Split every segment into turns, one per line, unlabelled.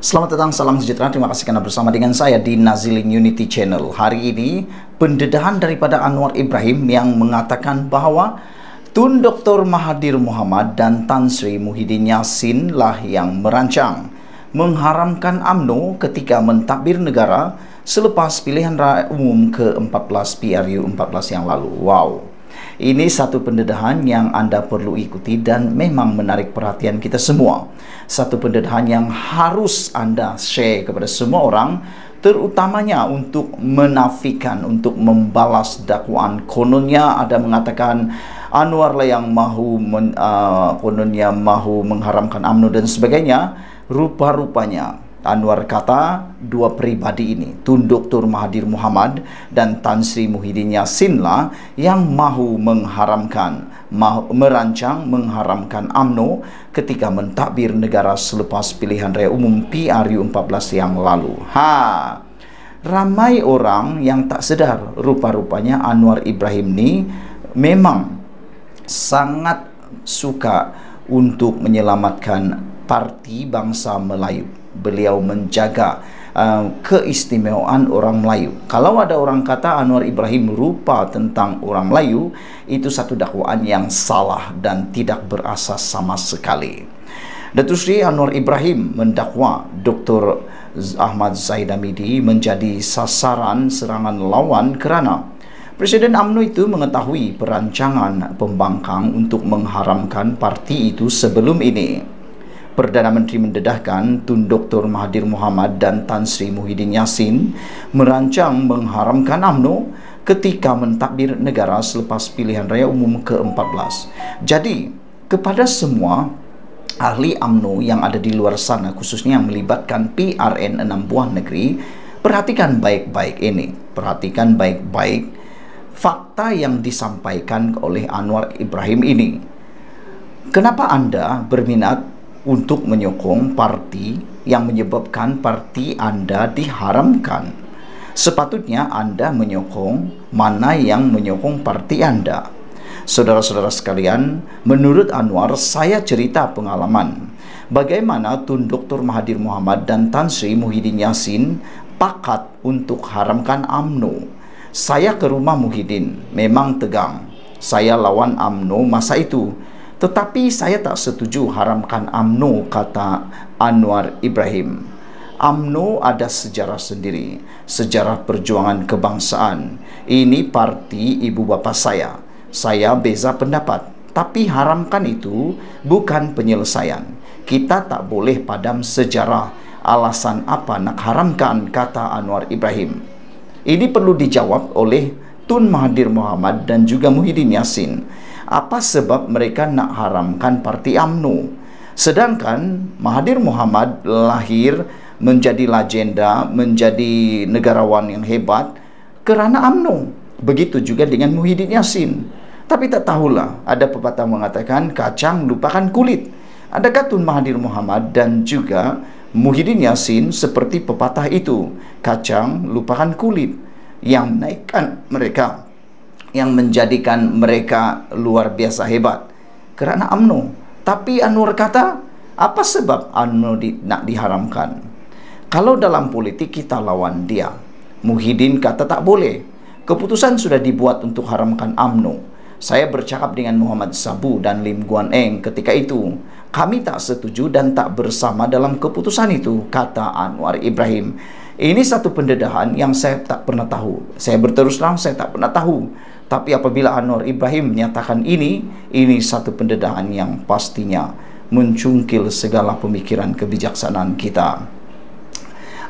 Selamat datang, salam sejahtera. Terima kasih kerana bersama dengan saya di Nazilin Unity Channel. Hari ini, pendedahan daripada Anwar Ibrahim yang mengatakan bahawa Tun Dr. Mahathir Muhammad dan Tan Sri Muhyiddin Yassin lah yang merancang mengharamkan AMNO ketika mentadbir negara selepas pilihan raya umum ke-14 PRU 14 yang lalu. Wow! Ini satu pendedahan yang anda perlu ikuti dan memang menarik perhatian kita semua. Satu pendedahan yang harus anda share kepada semua orang terutamanya untuk menafikan, untuk membalas dakwaan. Kononnya ada mengatakan Anwar lah yang mahu men, uh, kononnya mahu mengharamkan amnu dan sebagainya. Rupa-rupanya Anwar kata dua pribadi ini Tun Dr. Mahathir Muhammad dan Tan Sri Muhyiddin Yassin lah yang mahu mengharamkan mahu, merancang mengharamkan AMNO ketika mentadbir negara selepas pilihan raya umum PRU 14 yang lalu. Ha. Ramai orang yang tak sedar rupa-rupanya Anwar Ibrahim ni memang sangat suka untuk menyelamatkan parti bangsa Melayu beliau menjaga uh, keistimewaan orang Melayu. Kalau ada orang kata Anwar Ibrahim lupa tentang orang Melayu, itu satu dakwaan yang salah dan tidak berasas sama sekali. Datuk Seri Anwar Ibrahim mendakwa Dr. Ahmad Zaid Amidi menjadi sasaran serangan lawan kerana Presiden UMNO itu mengetahui perancangan pembangkang untuk mengharamkan parti itu sebelum ini. Perdana Menteri mendedahkan Tun Dr. Mahathir Muhammad dan Tan Sri Muhyiddin Yassin merancang mengharamkan UMNO ketika mentadbir negara selepas pilihan raya umum ke-14. Jadi, kepada semua ahli UMNO yang ada di luar sana khususnya yang melibatkan PRN 6 buah negeri, perhatikan baik-baik ini. Perhatikan baik-baik fakta yang disampaikan oleh Anwar Ibrahim ini. Kenapa anda berminat untuk menyokong parti yang menyebabkan parti Anda diharamkan. Sepatutnya Anda menyokong mana yang menyokong parti Anda. Saudara-saudara sekalian, menurut Anwar, saya cerita pengalaman bagaimana Tun Dr. Mahathir Muhammad dan Tan Sri Muhyiddin Yassin pakat untuk haramkan AMNO. Saya ke rumah Muhyiddin, memang tegang. Saya lawan AMNO masa itu, Tetapi saya tak setuju haramkan UMNO kata Anwar Ibrahim. UMNO ada sejarah sendiri, sejarah perjuangan kebangsaan. Ini parti ibu bapa saya. Saya beza pendapat, tapi haramkan itu bukan penyelesaian. Kita tak boleh padam sejarah. Alasan apa nak haramkan kata Anwar Ibrahim. Ini perlu dijawab oleh Tun Mahathir Muhammad dan juga Muhyiddin Yassin apa sebab mereka nak haramkan parti AMNO sedangkan Mahathir Muhammad lahir menjadi legenda menjadi negarawan yang hebat kerana AMNO begitu juga dengan Muhyiddin Yassin tapi tak tahulah ada pepatah mengatakan kacang lupakan kulit adakah Tun Mahathir Muhammad dan juga Muhyiddin Yassin seperti pepatah itu kacang lupakan kulit yang naikkan mereka yang menjadikan mereka luar biasa hebat kerana UMNO. Tapi Anwar kata, apa sebab UMNO di, nak diharamkan? Kalau dalam politik kita lawan dia, Muhyiddin kata tak boleh. Keputusan sudah dibuat untuk haramkan UMNO. Saya bercakap dengan Muhammad Sabu dan Lim Guan Eng ketika itu. Kami tak setuju dan tak bersama dalam keputusan itu, kata Anwar Ibrahim. Ini satu pendedahan yang saya tak pernah tahu. Saya berterus terang, saya tak pernah tahu. Tapi apabila Anwar Ibrahim menyatakan ini, ini satu pendedahan yang pastinya mencungkil segala pemikiran kebijaksanaan kita.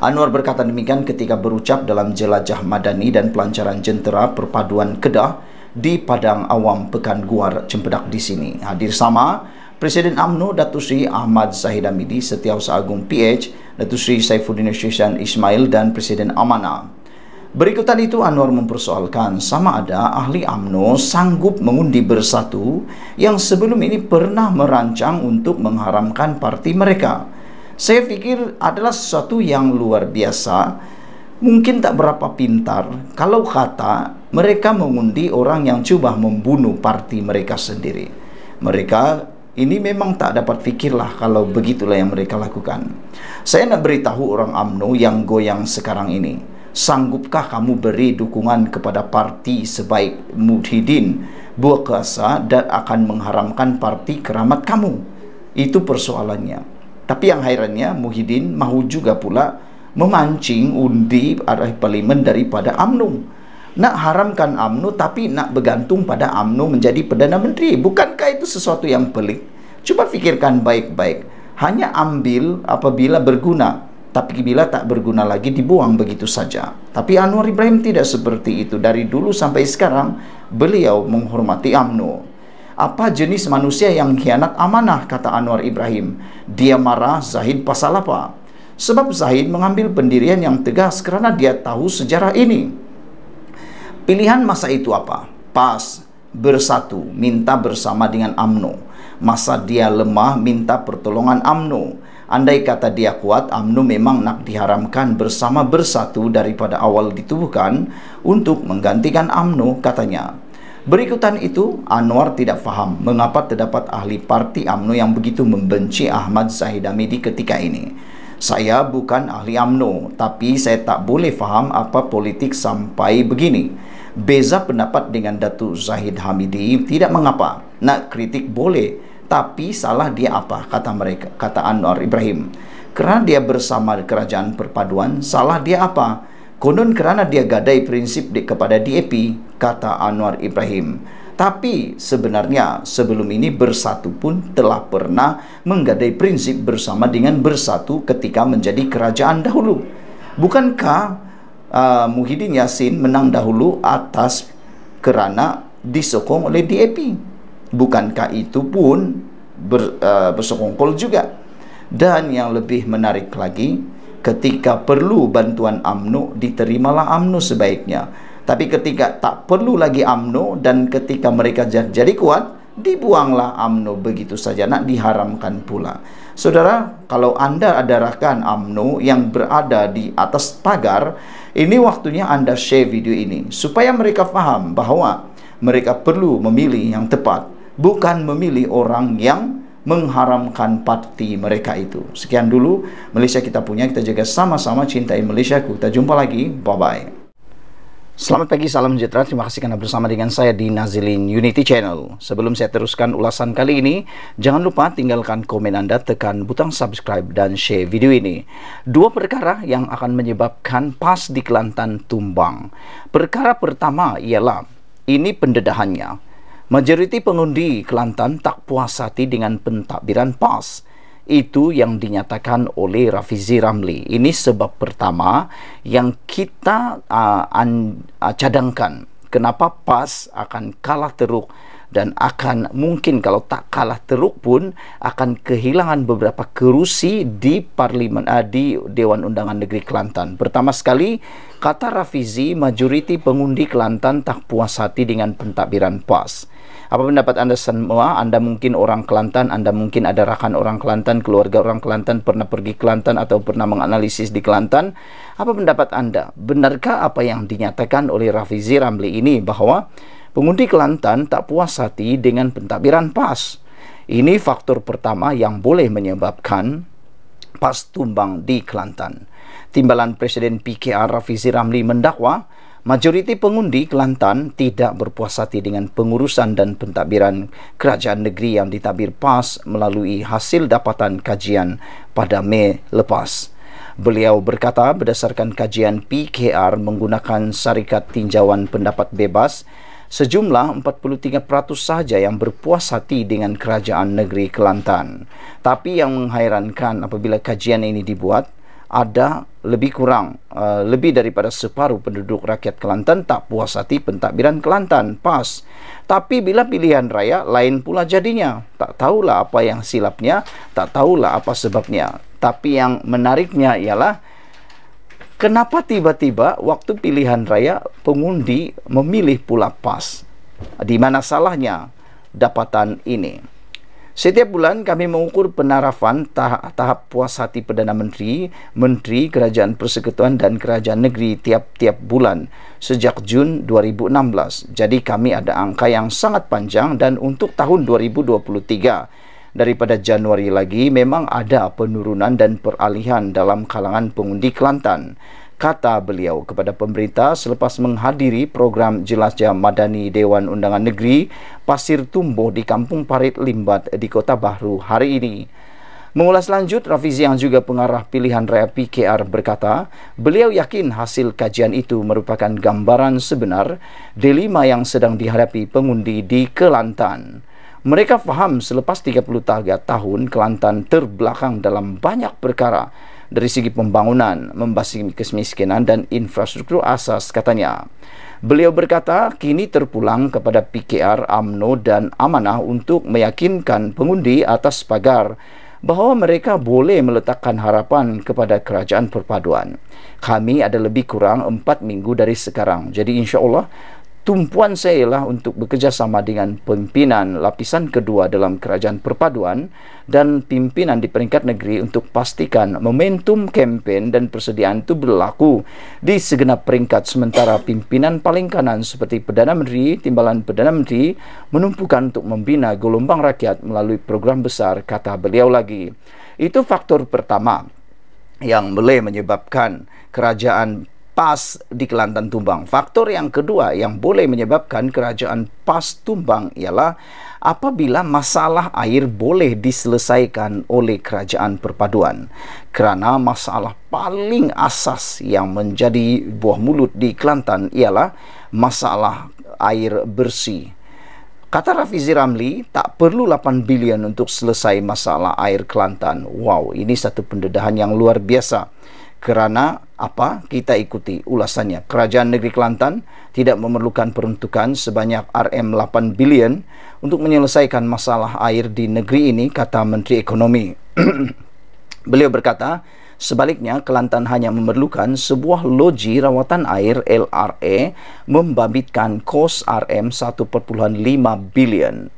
Anwar berkata demikian ketika berucap dalam jelajah madani dan pelancaran jentera perpaduan Kedah di Padang Awam Pekan Guar Cempedak di sini. Hadir sama Presiden Datu Sri Ahmad Zahid Amidi, Setiausaha Agung PH, Datu Sri Saifuddin Syihsan Ismail dan Presiden Amanah Berikutan itu Anwar mempersoalkan sama ada ahli AMNO sanggup mengundi bersatu yang sebelum ini pernah merancang untuk mengharamkan parti mereka. Saya pikir adalah sesuatu yang luar biasa, mungkin tak berapa pintar kalau kata mereka mengundi orang yang coba membunuh parti mereka sendiri. Mereka ini memang tak dapat fikirlah kalau begitulah yang mereka lakukan. Saya nak beritahu orang AMNO yang goyang sekarang ini sanggupkah kamu beri dukungan kepada parti sebaik Muhyiddin Buakasa dan akan mengharamkan parti keramat kamu? Itu persoalannya. Tapi yang hairannya Muhyiddin mahu juga pula memancing undi arah parlimen daripada UMNO. Nak haramkan UMNO tapi nak bergantung pada UMNO menjadi Perdana Menteri. Bukankah itu sesuatu yang pelik? Cuba fikirkan baik-baik. Hanya ambil apabila berguna. Tapi bila tak berguna lagi dibuang begitu saja. Tapi Anwar Ibrahim tidak seperti itu. Dari dulu sampai sekarang beliau menghormati UMNO. Apa jenis manusia yang hianat amanah kata Anwar Ibrahim? Dia marah Zahid pasal apa? Sebab Zahid mengambil pendirian yang tegas kerana dia tahu sejarah ini. Pilihan masa itu apa? PAS bersatu minta bersama dengan UMNO. Masa dia lemah minta pertolongan UMNO. Andai kata dia kuat, Amnu memang nak diharamkan bersama bersatu daripada awal ditubuhkan untuk menggantikan Amnu, katanya. Berikutan itu, Anwar tidak faham mengapa terdapat ahli parti Amnu yang begitu membenci Ahmad Zahid Hamidi ketika ini. Saya bukan ahli Amnu, tapi saya tak boleh faham apa politik sampai begini. Beza pendapat dengan Datuk Zahid Hamidi tidak mengapa. Nak kritik boleh, tapi salah dia apa kata mereka kata Anwar Ibrahim kerana dia bersama kerajaan perpaduan salah dia apa konon kerana dia gadai prinsip di, kepada DAP kata Anwar Ibrahim tapi sebenarnya sebelum ini bersatu pun telah pernah menggadai prinsip bersama dengan bersatu ketika menjadi kerajaan dahulu bukankah uh, Muhyiddin Yassin menang dahulu atas kerana disokong oleh DAP bukankah itu pun ber, uh, bersekongkol juga dan yang lebih menarik lagi ketika perlu bantuan amnu diterimalah amnu sebaiknya tapi ketika tak perlu lagi amnu dan ketika mereka jadi kuat dibuanglah amnu begitu saja nak diharamkan pula saudara kalau anda ada rakan amnu yang berada di atas pagar ini waktunya anda share video ini supaya mereka faham bahawa mereka perlu memilih yang tepat bukan memilih orang yang mengharamkan parti mereka itu. Sekian dulu Malaysia kita punya, kita jaga sama-sama cintai Malaysia ku. Kita jumpa lagi, bye-bye. Selamat pagi, salam sejahtera. Terima kasih kerana bersama dengan saya di Nazilin Unity Channel. Sebelum saya teruskan ulasan kali ini, jangan lupa tinggalkan komen anda, tekan butang subscribe dan share video ini. Dua perkara yang akan menyebabkan PAS di Kelantan tumbang. Perkara pertama ialah ini pendedahannya. Majoriti pengundi Kelantan tak puas hati dengan pentadbiran PAS. Itu yang dinyatakan oleh Rafizi Ramli. Ini sebab pertama yang kita uh, an, uh, cadangkan kenapa PAS akan kalah teruk dan akan mungkin kalau tak kalah teruk pun akan kehilangan beberapa kerusi di parlemen uh, eh, di Dewan Undangan Negeri Kelantan. Pertama sekali, kata Rafizi, majoriti pengundi Kelantan tak puas hati dengan pentadbiran PAS. Apa pendapat Anda semua? Anda mungkin orang Kelantan, Anda mungkin ada rakan orang Kelantan, keluarga orang Kelantan, pernah pergi Kelantan atau pernah menganalisis di Kelantan. Apa pendapat Anda? Benarkah apa yang dinyatakan oleh Rafizi Ramli ini bahwa Pengundi Kelantan tak puas hati dengan pentadbiran PAS. Ini faktor pertama yang boleh menyebabkan PAS tumbang di Kelantan. Timbalan Presiden PKR Rafizi Ramli mendakwa majoriti pengundi Kelantan tidak berpuas hati dengan pengurusan dan pentadbiran kerajaan negeri yang ditabir PAS melalui hasil dapatan kajian pada Mei lepas. Beliau berkata berdasarkan kajian PKR menggunakan syarikat tinjauan pendapat bebas sejumlah 43% sahaja yang berpuas hati dengan kerajaan negeri Kelantan. Tapi yang menghairankan apabila kajian ini dibuat, ada lebih kurang uh, lebih daripada separuh penduduk rakyat Kelantan tak puas hati pentadbiran Kelantan PAS. Tapi bila pilihan raya lain pula jadinya. Tak tahulah apa yang silapnya, tak tahulah apa sebabnya. Tapi yang menariknya ialah kenapa tiba-tiba waktu pilihan raya pengundi memilih pula PAS? Di mana salahnya dapatan ini? Setiap bulan kami mengukur penarafan tahap, tahap puas hati Perdana Menteri, Menteri Kerajaan Persekutuan dan Kerajaan Negeri tiap-tiap bulan sejak Jun 2016. Jadi kami ada angka yang sangat panjang dan untuk tahun 2023 daripada Januari lagi memang ada penurunan dan peralihan dalam kalangan pengundi Kelantan kata beliau kepada pemerintah selepas menghadiri program jelajah madani Dewan Undangan Negeri Pasir Tumbuh di Kampung Parit Limbat di Kota Bahru hari ini. Mengulas lanjut, Rafizi yang juga pengarah pilihan raya PKR berkata, beliau yakin hasil kajian itu merupakan gambaran sebenar dilema yang sedang dihadapi pengundi di Kelantan. Mereka faham selepas 33 tahun Kelantan terbelakang dalam banyak perkara dari segi pembangunan, membasmi kemiskinan dan infrastruktur asas katanya. Beliau berkata kini terpulang kepada PKR, AMNO dan Amanah untuk meyakinkan pengundi atas pagar bahawa mereka boleh meletakkan harapan kepada kerajaan perpaduan. Kami ada lebih kurang 4 minggu dari sekarang. Jadi insya Allah tumpuan saya ialah untuk bekerjasama dengan pimpinan lapisan kedua dalam kerajaan perpaduan dan pimpinan di peringkat negeri untuk pastikan momentum kempen dan persediaan itu berlaku di segenap peringkat sementara pimpinan paling kanan seperti Perdana Menteri, Timbalan Perdana Menteri menumpukan untuk membina gelombang rakyat melalui program besar kata beliau lagi. Itu faktor pertama yang boleh menyebabkan kerajaan PAS di Kelantan tumbang. Faktor yang kedua yang boleh menyebabkan kerajaan PAS tumbang ialah apabila masalah air boleh diselesaikan oleh kerajaan perpaduan. Kerana masalah paling asas yang menjadi buah mulut di Kelantan ialah masalah air bersih. Kata Rafizi Ramli, tak perlu 8 bilion untuk selesai masalah air Kelantan. Wow, ini satu pendedahan yang luar biasa kerana apa kita ikuti ulasannya kerajaan negeri Kelantan tidak memerlukan peruntukan sebanyak RM8 bilion untuk menyelesaikan masalah air di negeri ini kata menteri ekonomi beliau berkata sebaliknya Kelantan hanya memerlukan sebuah loji rawatan air LRE membabitkan kos RM1.5 bilion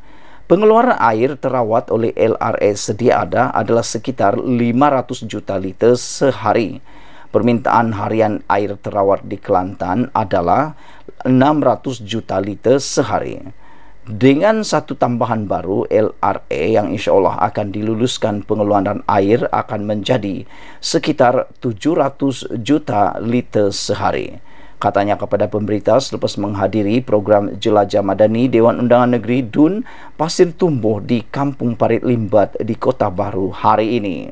Pengeluaran air terawat oleh LRS sedia ada adalah sekitar 500 juta liter sehari. Permintaan harian air terawat di Kelantan adalah 600 juta liter sehari. Dengan satu tambahan baru LRA yang insya Allah akan diluluskan pengeluaran air akan menjadi sekitar 700 juta liter sehari. Katanya kepada pemberita selepas menghadiri program Jelajah Madani Dewan Undangan Negeri DUN Pasir Tumbuh di Kampung Parit Limbat di Kota Baru hari ini.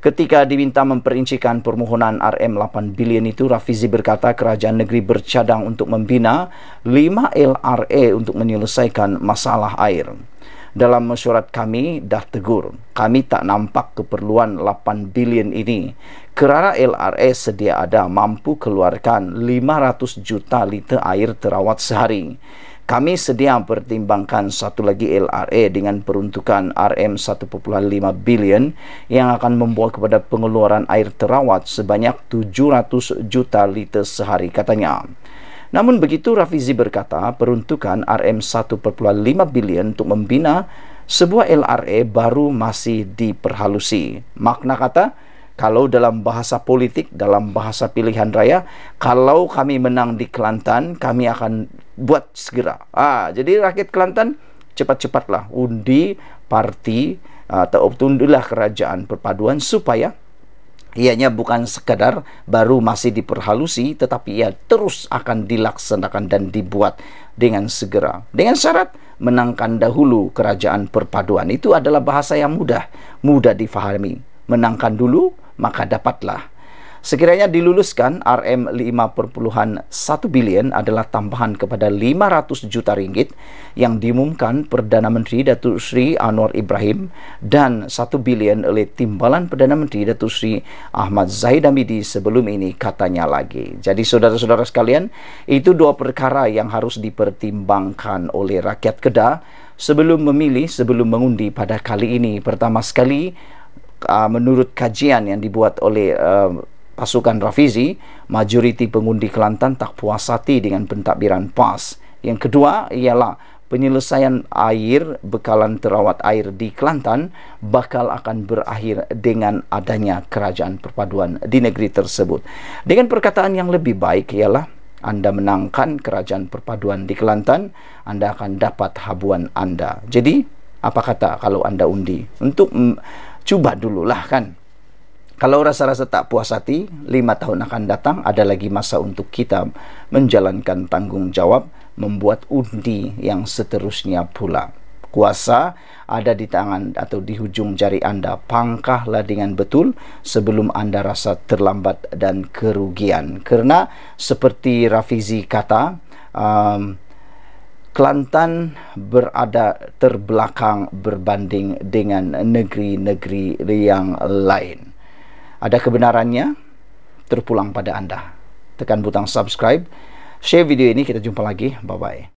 Ketika diminta memperincikan permohonan RM8 bilion itu, Rafizi berkata kerajaan negeri bercadang untuk membina 5 LRA e untuk menyelesaikan masalah air dalam mesyuarat kami dah tegur kami tak nampak keperluan 8 bilion ini kerana LRA sedia ada mampu keluarkan 500 juta liter air terawat sehari kami sedia pertimbangkan satu lagi LRA dengan peruntukan RM1.5 bilion yang akan membawa kepada pengeluaran air terawat sebanyak 700 juta liter sehari katanya. Namun begitu Rafizi berkata, peruntukan RM1.5 bilion untuk membina sebuah LRA baru masih diperhalusi. Makna kata, kalau dalam bahasa politik, dalam bahasa pilihan raya, kalau kami menang di Kelantan, kami akan buat segera. Ah, jadi rakyat Kelantan cepat-cepatlah undi parti atau obtundilah kerajaan perpaduan supaya ianya bukan sekadar baru masih diperhalusi tetapi ia terus akan dilaksanakan dan dibuat dengan segera dengan syarat menangkan dahulu kerajaan perpaduan itu adalah bahasa yang mudah mudah difahami menangkan dulu maka dapatlah Sekiranya diluluskan, RM5.1 bilion adalah tambahan kepada 500 juta ringgit yang diumumkan Perdana Menteri Datuk Sri Anwar Ibrahim dan 1 bilion oleh timbalan Perdana Menteri Datuk Sri Ahmad Zahid Hamidi sebelum ini katanya lagi. Jadi saudara-saudara sekalian, itu dua perkara yang harus dipertimbangkan oleh rakyat Kedah sebelum memilih, sebelum mengundi pada kali ini. Pertama sekali, uh, menurut kajian yang dibuat oleh uh, pasukan Rafizi, majoriti pengundi Kelantan tak puas hati dengan pentadbiran PAS. Yang kedua ialah penyelesaian air bekalan terawat air di Kelantan bakal akan berakhir dengan adanya kerajaan perpaduan di negeri tersebut. Dengan perkataan yang lebih baik ialah anda menangkan kerajaan perpaduan di Kelantan, anda akan dapat habuan anda. Jadi, apa kata kalau anda undi? Untuk cuba dululah kan. Kalau rasa-rasa tak puas hati, lima tahun akan datang, ada lagi masa untuk kita menjalankan tanggung jawab, membuat undi yang seterusnya pula. Kuasa ada di tangan atau di hujung jari anda. Pangkahlah dengan betul sebelum anda rasa terlambat dan kerugian. Karena seperti Rafizi kata, um, Kelantan berada terbelakang berbanding dengan negeri-negeri yang lain ada kebenarannya terpulang pada anda. Tekan butang subscribe, share video ini, kita jumpa lagi. Bye-bye.